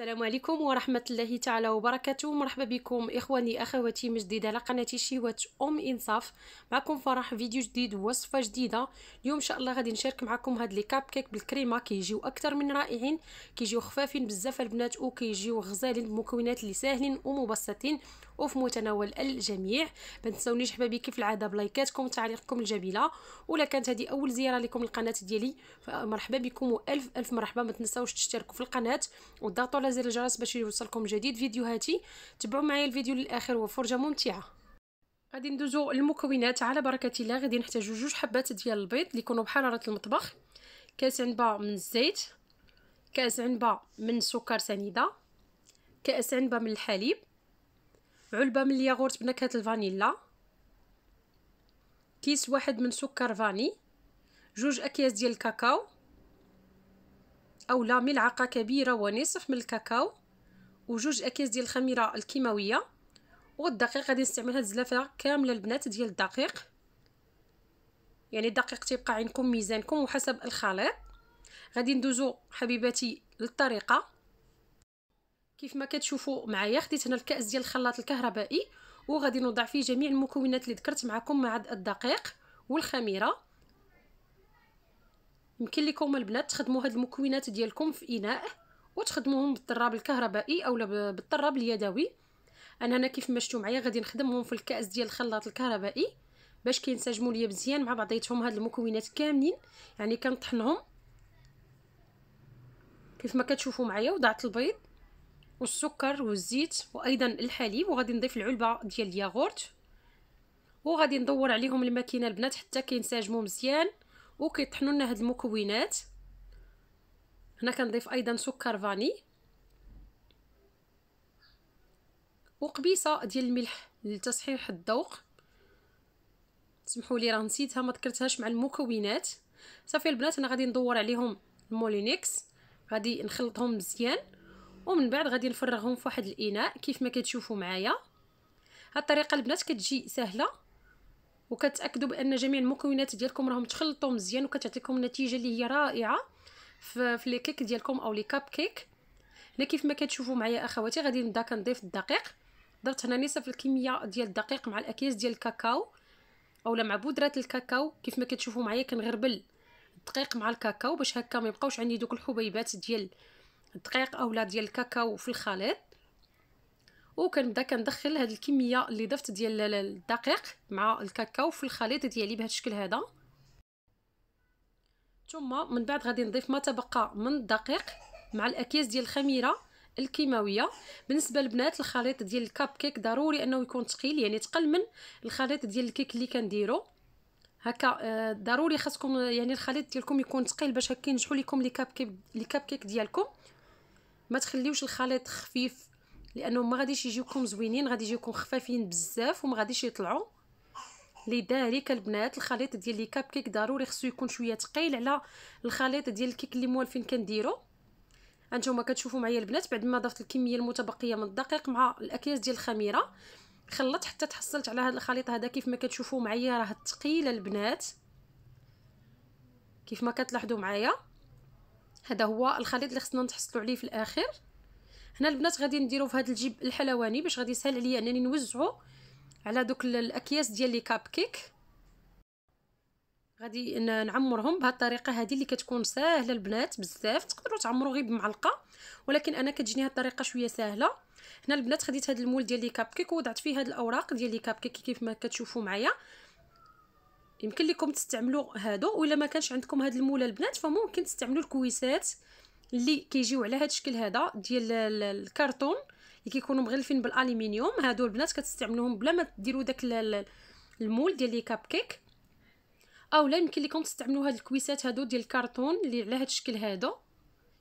السلام عليكم ورحمة الله تعالى وبركاته مرحبا بكم إخواني أخواتي من جديد على قناة شيوة أم إنصاف معكم فرح فيديو جديد ووصفة جديدة اليوم إن شاء الله غادي نشارك معكم هاد لي كاب كيك بالكريمة كيجيو أكثر من رائعين كيجيو خفافين بزاف البنات وكيجيو غزالين بمكونات اللي ساهلين ومبسطين وفي متناول الجميع ما تنساونيش حبايبي كيف العادة بلايكاتكم وتعليقكم الجميلة ولا كانت هذه أول زيارة لكم القناة ديالي فمرحبا بكم وألف ألف مرحبا ما تنساوش تشتركوا في القناة وضغطوا على زر الجرس باش يوصلكم جديد فيديوهاتي تبعوا معايا الفيديو للاخر وفرجه ممتعه غادي ندوزو المكونات على بركه الله غادي نحتاجو جوج حبات ديال البيض اللي يكونوا بحراره المطبخ كاس عنبه من الزيت كاس عنبه من سكر سنيده كاس عنبه من الحليب علبه من الياغورت بنكهه الفانيلا كيس واحد من سكر فاني جوج اكياس ديال الكاكاو اولا ملعقه كبيره ونصف من الكاكاو وجوج اكياس ديال الخميره الكيماويه والدقيق غادي نستعمل هاد الزلافه كامله البنات ديال الدقيق يعني الدقيق تيبقى عندكم ميزانكم وحسب الخليط غادي ندوزو حبيباتي للطريقه كيف ما كتشوفوا معايا خديت هنا الكاس ديال الخلاط الكهربائي وغادي نوضع فيه جميع المكونات اللي ذكرت معكم مع الدقيق والخميره يمكن لكم البنات تخدموا هاد المكونات ديالكم في اناء وتخدموهم بالطراب الكهربائي اولا بالطراب اليدوي انا هنا كيف ما شفتوا معايا غادي نخدمهم في الكاس ديال الخلاط الكهربائي باش كينسجموا ليا مزيان مع بعضياتهم هاد المكونات كاملين يعني كنطحنهم كيف ما كتشوفوا معايا وضعت البيض والسكر والزيت وايضا الحليب وغادي نضيف العلبه ديال الياغورت وغادي ندور عليهم الماكينه البنات حتى كينسجموا مزيان وكيطحنوا لنا هاد المكونات هنا كنضيف ايضا سكر فاني وقبيصه ديال الملح لتصحيح الذوق سمحوا لي راه نسيتها ما ذكرتهاش مع المكونات صافي البنات انا غادي ندور عليهم المولينيكس غادي نخلطهم مزيان ومن بعد غادي نفرغهم في واحد الاناء كيف ما كتشوفوا معايا هاد الطريقه البنات كتجي سهله وكتاكدوا بان جميع المكونات ديالكم راهم تخلطوا مزيان وكتعطيكم نتيجه اللي هي رائعه في لي كيك ديالكم او لي كاب كيك هنا كيف ما كتشوفوا معايا اخواتي غادي نبدا كنضيف الدقيق درت هنا نصف الكميه ديال الدقيق مع الاكياس ديال الكاكاو اولا مع بودره الكاكاو كيف ما كتشوفوا معايا كنغربل الدقيق مع الكاكاو باش هكا ما يبقاوش عندي دوك الحبيبات ديال الدقيق اولا ديال الكاكاو في الخليط وكنبدا كندخل هاد الكميه اللي ضفت ديال الدقيق مع الكاكاو في الخليط ديالي بهذا الشكل هذا ثم من بعد غادي نضيف ما تبقى من الدقيق مع الاكياس ديال الخميره الكيماويه بالنسبه للبنات الخليط ديال الكاب كيك ضروري انه يكون ثقيل يعني تقل من الخليط ديال الكيك اللي كنديرو هكا آه، ضروري خاصكم يعني الخليط ديالكم يكون ثقيل باش هكا ينجحوا لكم لي كاب كيك لي كاب كيك ديالكم ما تخليوش الخليط خفيف لانهم ما غاديش يجيوكم زوينين غادي يجيوكم خفافين بزاف وما غاديش يطلعوا لذلك البنات الخليط ديال لي كاب كيك ضروري خصو يكون شويه ثقيل على الخليط ديال الكيك اللي موالفين كنديرو هانتوما كتشوفوا معايا البنات بعد ما ضفت الكميه المتبقيه من الدقيق مع الاكياس ديال الخميره خلطت حتى تحصلت على هذا الخليط هذا كيف ما كتشوفوا معايا راه ثقيل البنات كيف ما كتلاحظوا معايا هذا هو الخليط اللي خصنا نتحصلوا عليه في الاخر هنا البنات غادي نديرو في هذا الجيب الحلواني باش غادي يسهل عليا انني نوزعو على دوك الاكياس ديال لي كاب كيك غادي نعمرهم بهاد الطريقه هذه اللي كتكون ساهله البنات بزاف تقدروا تعمروا غير بمعلقه ولكن انا كتجيني هاد الطريقه شويه ساهله هنا البنات خديت هاد المول ديال لي كاب كيك ووضعت فيه هاد الاوراق ديال لي كاب كيك كيف ما كتشوفوا معايا يمكن لكم تستعملوا هادو ولا ما كانش عندكم هاد المول البنات فممكن تستعملوا الكويسات اللي كيجيو على هذا الشكل هذا ديال الكرتون اللي كيكونوا مغلفين بالالومنيوم هادو البنات كتستعملوهم بلا ما ديروا داك المول ديال لي كاب كيك اولا يمكن لكم تستعملوا هاد الكويسات هادو ديال الكرتون اللي على هذا الشكل هذا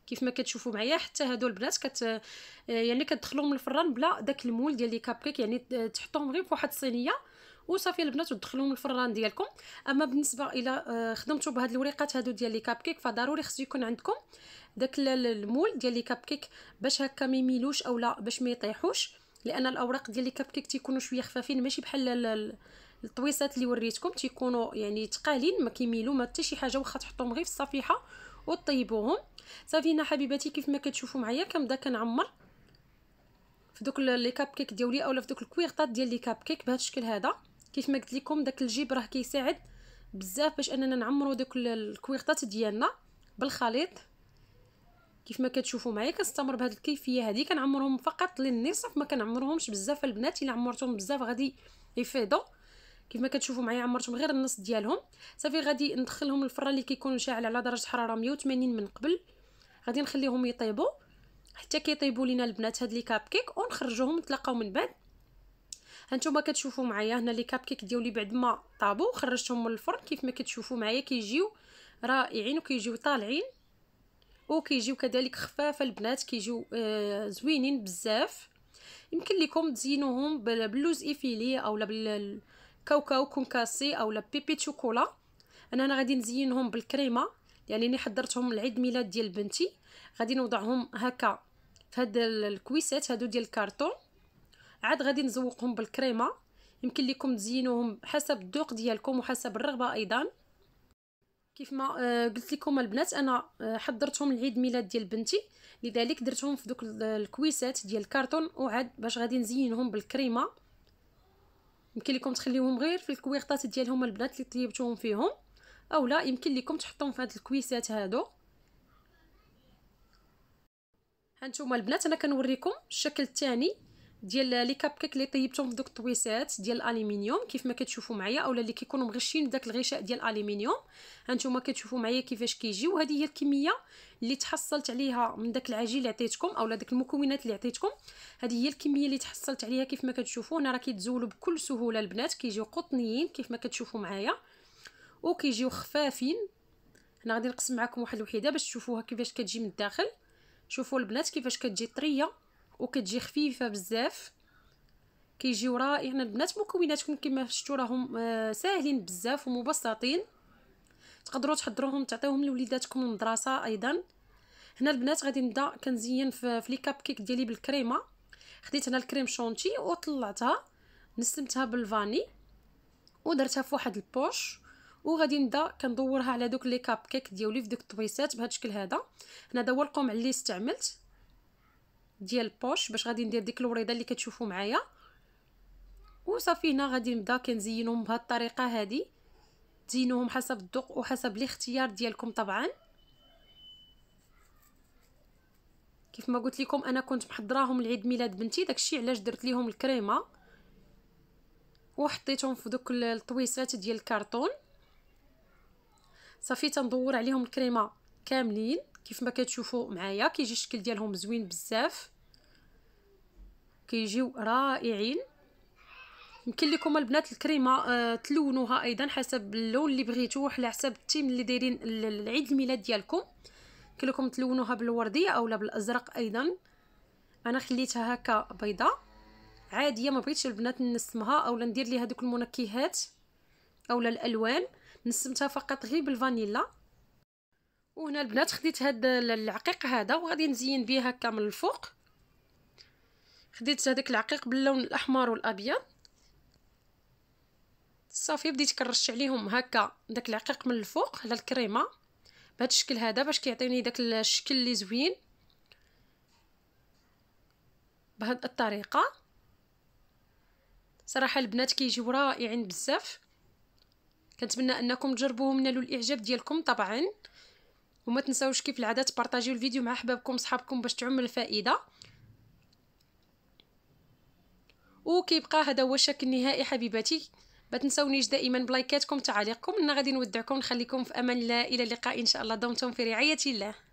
كيف ما كتشوفوا معايا حتى هادو البنات كت آه، يعني كتدخلوهم الفران بلا داك المول ديال لي كاب كيك يعني تحطوهم غير فواحد الصينيه وصافي البنات تدخلوهم الفران ديالكم اما بالنسبه الى آه، خدمتوا بهاد الوريقات هادو ديال لي كاب كيك فضروري خصو يكون عندكم داك المول ديال لي كاب كيك باش هكا ما يميلوش اولا باش ما يطيحوش لان الاوراق ديال لي كاب كيك تيكونوا شويه خفافين ماشي بحال الطويسات اللي وريتكم تيكونوا يعني تقالين ما كيميلوا ما حتى شي حاجه واخا تحطوهم غير في الصفيحه وطيبوهم صافينا حبيباتي كيف ما كتشوفوا معايا كنبدا كنعمر في دوك لي كاب كيك ديالي اولا في دوك الكويغطات ديال لي كاب كيك بهذا الشكل هذا كيف ما قلت لكم داك الجيب راه كيساعد بزاف باش اننا نعمرو دوك الكويغطات ديالنا بالخليط كيف ما كتشوفوا معايا كنستمر بهاد الكيفيه هذه كنعمرهم فقط للنصف ما كنعمرهمش بزاف البنات الا عمرتهم بزاف غادي يفيضوا كيف ما كتشوفوا معايا عمرتهم غير النص ديالهم صافي غادي ندخلهم الفران اللي كيكون شاعل على درجه حراره 180 من قبل غادي نخليهم يطيبوا حتى كيطيبوا لينا البنات هاد لي كاب كيك ونخرجوهم نتلاقاو من بعد هانتوما كتشوفوا معايا هنا لي كاب كيك ديالي بعد ما طابو خرجتهم من الفرن كيف ما كتشوفوا معايا كيجيو رائعين وكيجيو طالعين وكيجيو كذلك خفاف البنات كيجيو آه زوينين بزاف يمكن لكم تزينوهم باللوز ايفيلي اولا بالكاوكاو كونكاسي اولا بيبي شوكولا انا انا غادي نزينهم بالكريمه يعني ني حضرتهم لعيد ميلاد ديال بنتي غادي نوضعهم هكا في هاد الكويسات هادو ديال الكارطون عاد غادي نزوقهم بالكريمه يمكن لكم تزينوهم حسب الذوق ديالكم وحسب الرغبه ايضا كيف ما آه، قلت لكم البنات انا آه، حضرتهم لعيد ميلاد ديال بنتي لذلك درتهم في دوك الكويسات ديال الكارتون وعاد باش غادي نزينهم بالكريمه يمكن لكم تخليوهم غير في الكويغطات ديالهم البنات اللي طيبتوهم فيهم اولا يمكن لكم تحطوهم في هاد الكويسات هادو هانتوما البنات انا كنوريكم الشكل الثاني ديال لي كاب كيك اللي طيبتهم فدوك الطويسات ديال الالومنيوم كيف ما كتشوفوا معايا اولا اللي كيكونوا مغشين بداك الغشاء ديال الالومنيوم هانتوما كتشوفوا معايا كيفاش كيجي هذه هي الكميه اللي تحصلت عليها من داك العجين اللي عطيتكم اولا داك المكونات اللي عطيتكم هذه هي الكميه اللي تحصلت عليها كيف ما كتشوفوا هنا راه كيتزولوا بكل سهوله البنات كيجيو قطنيين كيف ما كتشوفوا معايا وكيجيو خفافين هنا غادي نقسم معكم واحد الوحده باش تشوفوها كيفاش كتجي من الداخل شوفوا البنات كيفاش كتجي طريه وكتجي خفيفه بزاف كيجيو رائعين يعني البنات مكوناتكم كما شفتوا راهم آه، ساهلين بزاف ومبسطين تقدروا تحضروهم تعطيوهم لوليداتكم المدرسه ايضا هنا البنات غادي نبدا كنزين في لي كاب كيك ديالي بالكريمه خديت هنا الكريم شونتي وطلعتها نسمتها بالفاني ودرتها في واحد البوش وغادي نبدا كندورها على دوك لي كاب كيك ديالي في دوك الطويسات بهذا الشكل هذا هنا هذا هو القمع اللي استعملت ديال بوش باش غادي ندير ديك الوريضه اللي كتشوفوا معايا وصافي هنا غادي نبدا كنزينهم بهاد الطريقه هذه تزينوهم حسب الذوق وحسب الاختيار ديالكم طبعا كيف ما قلت لكم انا كنت محضراهم لعيد ميلاد بنتي داكشي علاش درت ليهم الكريمه وحطيتهم في دوك الطويسات ديال الكرتون صافي تندور عليهم الكريمه كاملين كيف ما كتشوفوا معايا كيجي الشكل ديالهم زوين بزاف كيجيو رائعين يمكن لكم البنات الكريمه آه تلونوها ايضا حسب اللون اللي بغيتوه على حسب التيم اللي دايرين العيد الميلاد ديالكم يمكن لكم تلونوها بالورديه اولا بالازرق ايضا انا خليتها هكا بيضاء عاديه ما بغيتش البنات نسمها اولا ندير لي هذوك المنكهات اولا الالوان نسمتها فقط غير بالفانيلا وهنا البنات خديت هاد العقيق هذا وغادي نزين بيه هكا من الفوق خديت هذاك العقيق باللون الاحمر والابيض صافي بديت كنرش عليهم هكا داك العقيق من الفوق على الكريمه بهذا الشكل هذا باش كيعطيني داك الشكل اللي زوين بهاد الطريقه صراحه البنات كيجيو رائعين بزاف كنتمنى انكم تجربوهم نالوا الاعجاب ديالكم طبعا وما تنساوش كيف العاده تبارطاجيو الفيديو مع احبابكم صحابكم باش تعم الفائده وكيبقى هذا هو الشكل النهائي حبيباتي ما تنساونيش دائما بلايكاتكم تعاليقكم انا غادي نودعكم نخليكم في امان الله الى اللقاء ان شاء الله دمتم في رعايه الله